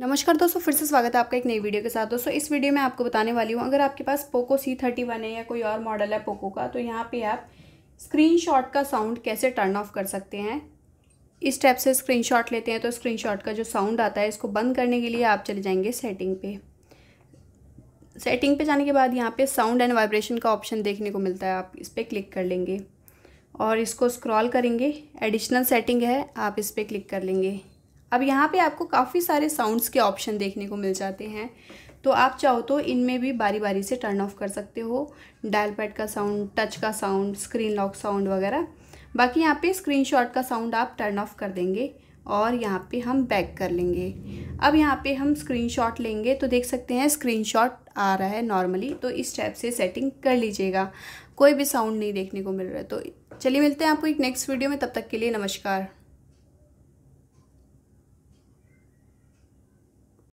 नमस्कार दोस्तों फिर से स्वागत है आपका एक नई वीडियो के साथ दोस्तों इस वीडियो में आपको बताने वाली हूँ अगर आपके पास पोको सी थर्टी वन है या कोई और मॉडल है पोको का तो यहाँ पे आप स्क्रीनशॉट का साउंड कैसे टर्न ऑफ कर सकते हैं इस टैप से स्क्रीनशॉट लेते हैं तो स्क्रीनशॉट का जो साउंड आता है इसको बंद करने के लिए आप चले जाएंगे सेटिंग पे सेटिंग पे जाने के बाद यहाँ पे साउंड एंड वाइब्रेशन का ऑप्शन देखने को मिलता है आप इस पर क्लिक कर लेंगे और इसको स्क्रॉल करेंगे एडिशनल सेटिंग है आप इस पर क्लिक कर लेंगे अब यहाँ पे आपको काफ़ी सारे साउंड्स के ऑप्शन देखने को मिल जाते हैं तो आप चाहो तो इनमें भी बारी बारी से टर्न ऑफ कर सकते हो डायल पैड का साउंड टच का साउंड स्क्रीन लॉक साउंड वगैरह बाकी यहाँ पे स्क्रीनशॉट का साउंड आप टर्न ऑफ कर देंगे और यहाँ पे हम बैक कर लेंगे अब यहाँ पे हम स्क्रीनशॉट लेंगे तो देख सकते हैं स्क्रीनशॉट आ रहा है नॉर्मली तो इस टाइप से सेटिंग कर लीजिएगा कोई भी साउंड नहीं देखने को मिल रहा है तो चलिए मिलते हैं आपको एक नेक्स्ट वीडियो में तब तक के लिए नमस्कार